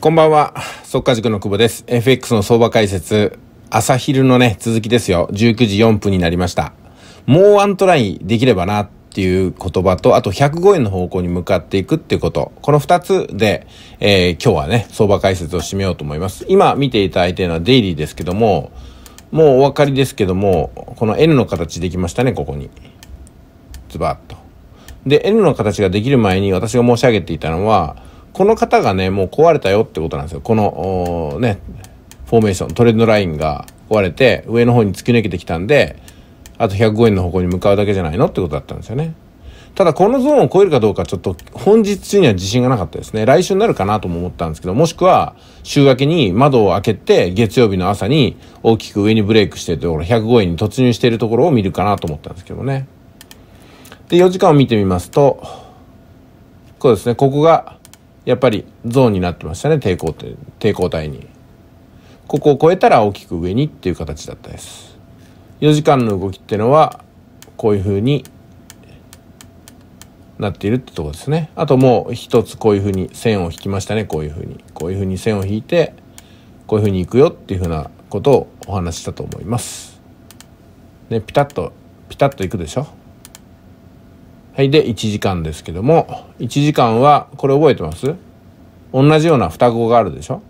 こんばんは。速稼塾の久保です。FX の相場解説、朝昼のね、続きですよ。19時4分になりました。もうワントライできればなっていう言葉と、あと105円の方向に向かっていくっていうこと。この2つで、えー、今日はね、相場解説を締めようと思います。今見ていただいているのはデイリーですけども、もうお分かりですけども、この N の形できましたね、ここに。ズバッと。で、N の形ができる前に私が申し上げていたのは、この方がね、もう壊れたよってことなんですよ。この、ね、フォーメーション、トレンドラインが壊れて、上の方に突き抜けてきたんで、あと105円の方向に向かうだけじゃないのってことだったんですよね。ただこのゾーンを超えるかどうかちょっと本日中には自信がなかったですね。来週になるかなとも思ったんですけど、もしくは週明けに窓を開けて月曜日の朝に大きく上にブレイクしてるところ、105円に突入しているところを見るかなと思ったんですけどね。で、4時間を見てみますと、こうですね、ここがやっぱりゾーンになってましたね抵抗って抵抗体にここを超えたら大きく上にっていう形だったです4時間の動きっていうのはこういうふうになっているってとこですねあともう一つこういうふうに線を引きましたねこういうふうにこういうふうに線を引いてこういうふうにいくよっていうふうなことをお話したと思いますねピタッとピタッといくでしょはい。で、1時間ですけども、1時間は、これ覚えてます同じような双子があるでしょ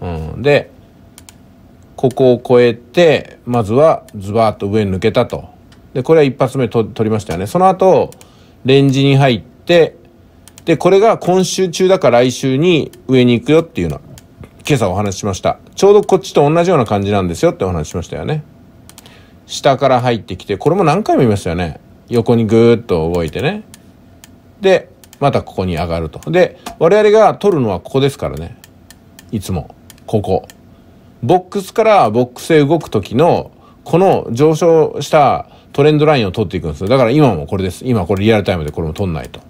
うん。で、ここを越えて、まずはズバーッと上に抜けたと。で、これは一発目取りましたよね。その後、レンジに入って、で、これが今週中だから来週に上に行くよっていうの。今朝お話ししました。ちょうどこっちと同じような感じなんですよってお話しましたよね。下から入ってきて、これも何回も言いましたよね。横にぐーっと動いてねでまたここに上がるとで我々が取るのはここですからねいつもここボックスからボックスへ動く時のこの上昇したトレンドラインを取っていくんですよだから今もこれです今これリアルタイムでこれも取んないと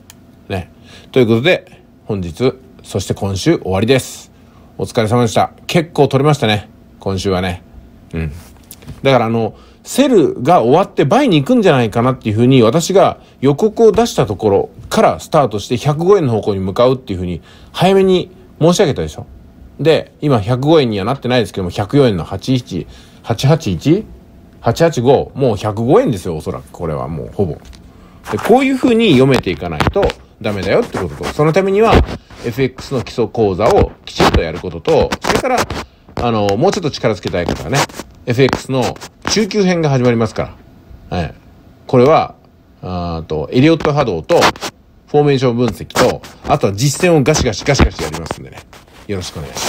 ねということで本日そして今週終わりですお疲れ様でした結構取れましたね今週はねうんだからあの、セルが終わって倍に行くんじゃないかなっていうふうに私が予告を出したところからスタートして105円の方向に向かうっていうふうに早めに申し上げたでしょ。で、今105円にはなってないですけども、104円の81、881? 885もう105円ですよおそらくこれはもうほぼでこういうふうに読めていかないとダメだよってこととそのためには FX の基礎講座をきちんとやることとそれからあのもうちょっと力つけたい方はね FX の中級編が始まりますから、はい、これはあとエリオット波動とフォーメーション分析とあとは実践をガシガシガシガシやりますんでねよろしくお願いし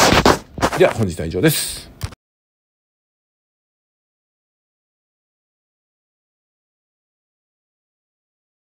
ますでは本日は以上です